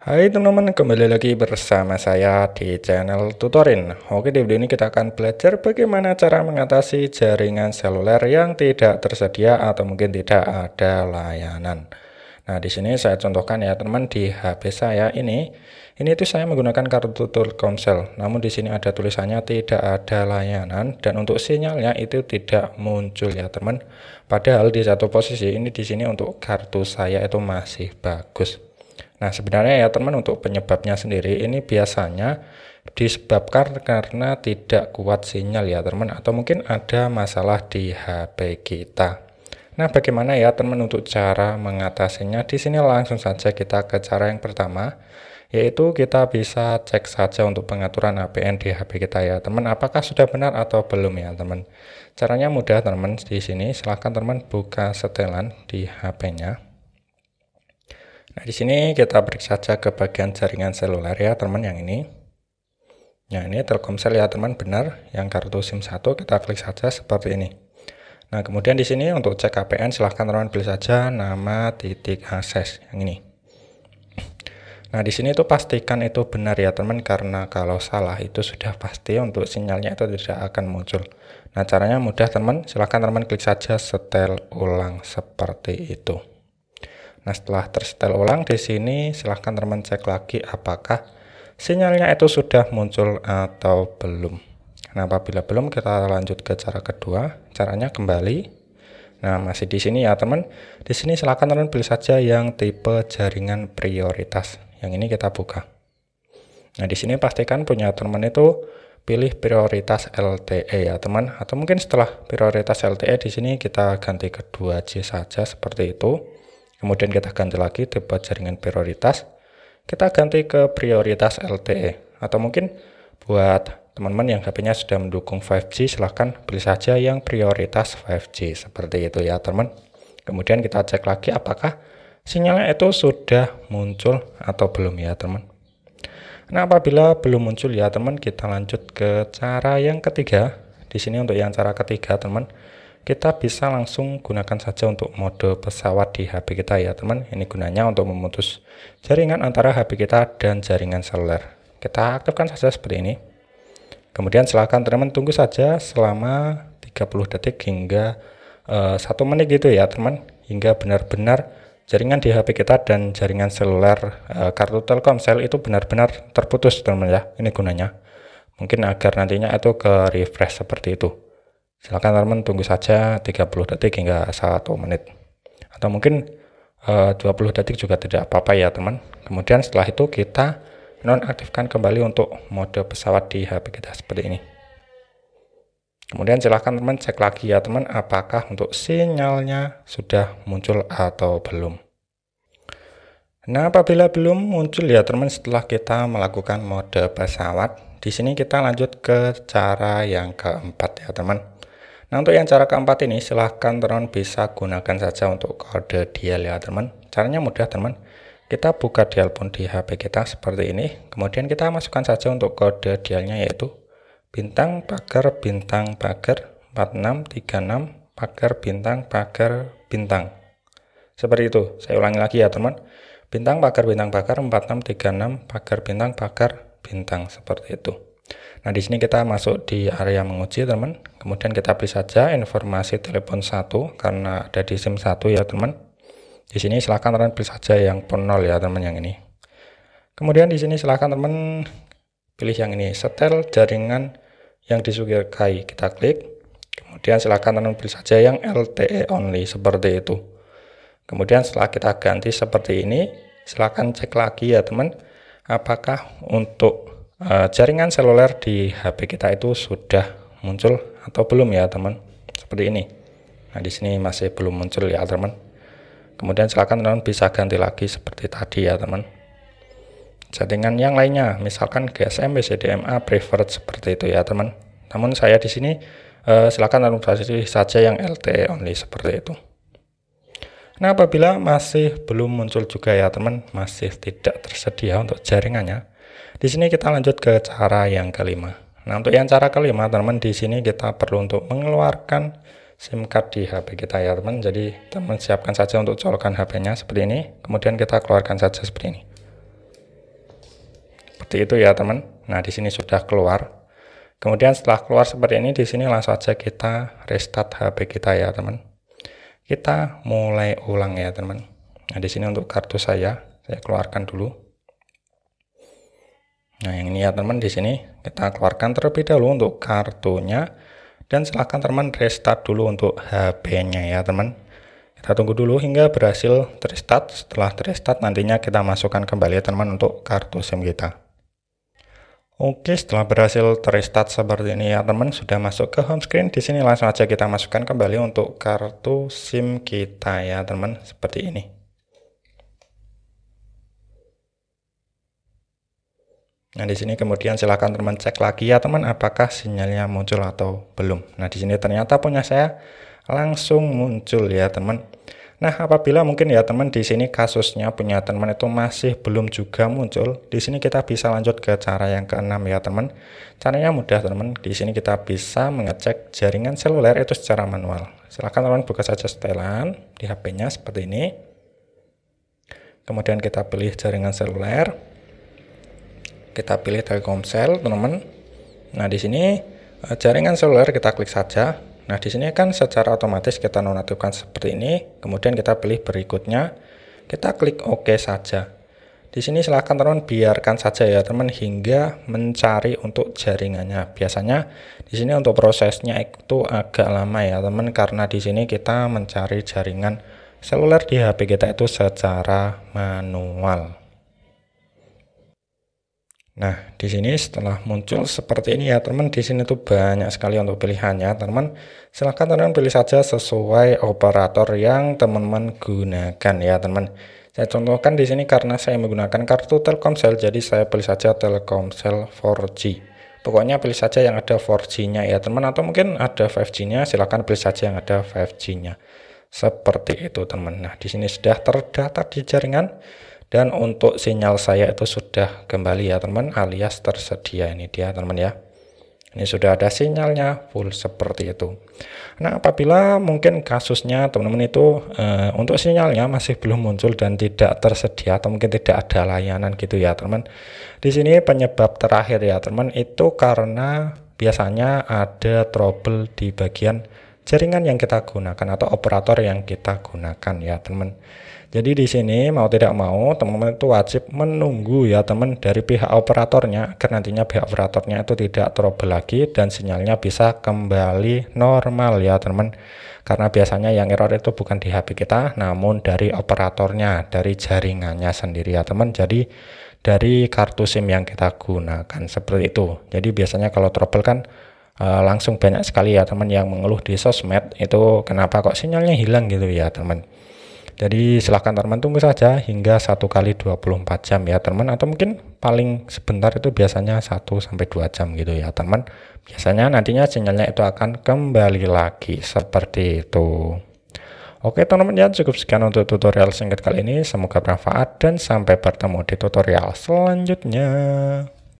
Hai teman-teman, kembali lagi bersama saya di channel Tutorin. Oke, di video ini kita akan belajar bagaimana cara mengatasi jaringan seluler yang tidak tersedia atau mungkin tidak ada layanan. Nah, di sini saya contohkan ya teman di HP saya ini, ini itu saya menggunakan kartu Telkomsel. Namun di sini ada tulisannya tidak ada layanan dan untuk sinyalnya itu tidak muncul ya teman. Padahal di satu posisi ini di sini untuk kartu saya itu masih bagus. Nah, sebenarnya ya teman untuk penyebabnya sendiri ini biasanya disebabkan karena tidak kuat sinyal ya teman atau mungkin ada masalah di HP kita. Nah, bagaimana ya teman untuk cara mengatasinya? Di sini langsung saja kita ke cara yang pertama yaitu kita bisa cek saja untuk pengaturan APN di HP kita ya teman apakah sudah benar atau belum ya teman caranya mudah teman di sini silahkan teman buka setelan di HP-nya Nah, di sini kita periksa saja ke bagian jaringan seluler ya teman yang ini. Nah, ini Telkomsel ya teman benar yang kartu SIM 1 kita klik saja seperti ini. Nah, kemudian di sini untuk cek KPN silahkan teman pilih saja nama titik akses yang ini. Nah, di sini itu pastikan itu benar ya teman karena kalau salah itu sudah pasti untuk sinyalnya itu tidak akan muncul. Nah, caranya mudah teman, silahkan teman klik saja setel ulang seperti itu. Nah setelah tersetel ulang di sini silahkan teman cek lagi apakah sinyalnya itu sudah muncul atau belum. Nah apabila belum kita lanjut ke cara kedua, caranya kembali. Nah masih di sini ya teman, di sini silahkan teman pilih saja yang tipe jaringan prioritas. Yang ini kita buka. Nah di sini pastikan punya teman itu pilih prioritas LTE ya teman atau mungkin setelah prioritas LTE di sini kita ganti ke 2G saja seperti itu. Kemudian kita ganti lagi debat jaringan prioritas. Kita ganti ke prioritas LTE. Atau mungkin buat teman-teman yang HP-nya sudah mendukung 5G, silahkan beli saja yang prioritas 5G. Seperti itu ya teman. Kemudian kita cek lagi apakah sinyalnya itu sudah muncul atau belum ya teman. Nah apabila belum muncul ya teman, kita lanjut ke cara yang ketiga. Di sini untuk yang cara ketiga teman, kita bisa langsung gunakan saja untuk mode pesawat di HP kita ya teman ini gunanya untuk memutus jaringan antara HP kita dan jaringan seluler kita aktifkan saja seperti ini kemudian silahkan teman tunggu saja selama 30 detik hingga eh, satu uh, menit gitu ya teman hingga benar-benar jaringan di HP kita dan jaringan seluler uh, kartu Telkomsel itu benar-benar terputus teman ya ini gunanya mungkin agar nantinya itu ke refresh seperti itu Silakan teman tunggu saja 30 detik hingga 1 menit. Atau mungkin e, eh, 20 detik juga tidak apa-apa ya teman. Kemudian setelah itu kita nonaktifkan kembali untuk mode pesawat di HP kita seperti ini. Kemudian silahkan teman cek lagi ya teman apakah untuk sinyalnya sudah muncul atau belum. Nah apabila belum muncul ya teman setelah kita melakukan mode pesawat, di sini kita lanjut ke cara yang keempat ya teman. Nah untuk yang cara keempat ini silahkan teman bisa gunakan saja untuk kode dial ya teman. Caranya mudah teman. Kita buka dial pun di HP kita seperti ini. Kemudian kita masukkan saja untuk kode dialnya yaitu bintang pagar bintang pagar 4636 pagar bintang pagar bintang. Seperti itu. Saya ulangi lagi ya teman. Bintang pagar bintang pagar 4636 pagar bintang pagar bintang seperti itu. Nah, di sini kita masuk di area menguji, teman. Kemudian kita pilih saja informasi telepon 1 karena ada di SIM 1 ya, teman. Di sini silahkan teman pilih saja yang pon 0 ya, teman yang ini. Kemudian di sini silahkan teman pilih yang ini, setel jaringan yang disukai. Kita klik. Kemudian silahkan teman pilih saja yang LTE only seperti itu. Kemudian setelah kita ganti seperti ini, silahkan cek lagi ya, teman. Apakah untuk Eh, jaringan seluler di HP kita itu sudah muncul atau belum ya teman seperti ini nah di sini masih belum muncul ya teman kemudian silakan teman bisa ganti lagi seperti tadi ya teman Jaringan yang lainnya misalkan GSM, BCDMA, preferred seperti itu ya teman namun saya di sini eh, silakan teman pilih saja yang LTE only seperti itu Nah, apabila masih belum muncul juga ya teman, masih tidak tersedia untuk jaringannya, di sini kita lanjut ke cara yang kelima. Nah, untuk yang cara kelima, teman-teman, di sini kita perlu untuk mengeluarkan SIM card di HP kita ya, teman. Jadi, teman siapkan saja untuk colokan HP-nya seperti ini. Kemudian kita keluarkan saja seperti ini. Seperti itu ya, teman. Nah, di sini sudah keluar. Kemudian setelah keluar seperti ini, di sini langsung saja kita restart HP kita ya, teman. Kita mulai ulang ya, teman. Nah, di sini untuk kartu saya, saya keluarkan dulu. Nah, yang ini ya teman di sini kita keluarkan terlebih dahulu untuk kartunya dan silahkan teman restart dulu untuk HP-nya ya teman. Kita tunggu dulu hingga berhasil restart. Setelah restart nantinya kita masukkan kembali ya teman untuk kartu SIM kita. Oke, setelah berhasil restart seperti ini ya teman, sudah masuk ke home screen. Di sini langsung aja kita masukkan kembali untuk kartu SIM kita ya teman, seperti ini. Nah, di sini kemudian silakan teman cek lagi ya teman apakah sinyalnya muncul atau belum. Nah, di sini ternyata punya saya langsung muncul ya teman. Nah, apabila mungkin ya teman di sini kasusnya punya teman itu masih belum juga muncul, di sini kita bisa lanjut ke cara yang keenam ya teman. Caranya mudah teman, di sini kita bisa mengecek jaringan seluler itu secara manual. Silakan teman buka saja setelan di HP-nya seperti ini. Kemudian kita pilih jaringan seluler kita pilih Telkomsel teman-teman nah di sini eh, jaringan seluler kita klik saja nah di sini kan secara otomatis kita nonaktifkan seperti ini kemudian kita pilih berikutnya kita klik OK saja di sini silahkan teman teman biarkan saja ya teman hingga mencari untuk jaringannya biasanya di sini untuk prosesnya itu agak lama ya teman karena di sini kita mencari jaringan seluler di HP kita itu secara manual Nah, di sini setelah muncul seperti ini ya, teman, di sini tuh banyak sekali untuk pilihannya, teman. teman Silahkan teman teman pilih saja sesuai operator yang teman-teman gunakan ya, teman. teman Saya contohkan di sini karena saya menggunakan kartu Telkomsel, jadi saya pilih saja Telkomsel 4G. Pokoknya pilih saja yang ada 4G-nya ya, teman, teman atau mungkin ada 5G-nya, silahkan pilih saja yang ada 5G-nya. Seperti itu, teman. Nah, di sini sudah terdaftar di jaringan dan untuk sinyal saya itu sudah kembali ya teman alias tersedia ini dia teman ya ini sudah ada sinyalnya full seperti itu nah apabila mungkin kasusnya teman-teman itu e, untuk sinyalnya masih belum muncul dan tidak tersedia atau mungkin tidak ada layanan gitu ya teman di sini penyebab terakhir ya teman itu karena biasanya ada trouble di bagian jaringan yang kita gunakan atau operator yang kita gunakan ya teman jadi di sini mau tidak mau teman-teman itu wajib menunggu ya teman dari pihak operatornya agar nantinya pihak operatornya itu tidak trouble lagi dan sinyalnya bisa kembali normal ya teman. Karena biasanya yang error itu bukan di HP kita namun dari operatornya, dari jaringannya sendiri ya teman. Jadi dari kartu SIM yang kita gunakan seperti itu. Jadi biasanya kalau trouble kan eh, langsung banyak sekali ya teman yang mengeluh di sosmed itu kenapa kok sinyalnya hilang gitu ya teman. Jadi silahkan teman teman tunggu saja hingga 1 kali 24 jam ya teman atau mungkin paling sebentar itu biasanya 1 sampai 2 jam gitu ya teman. Biasanya nantinya sinyalnya itu akan kembali lagi seperti itu. Oke teman-teman ya cukup sekian untuk tutorial singkat kali ini. Semoga bermanfaat dan sampai bertemu di tutorial selanjutnya.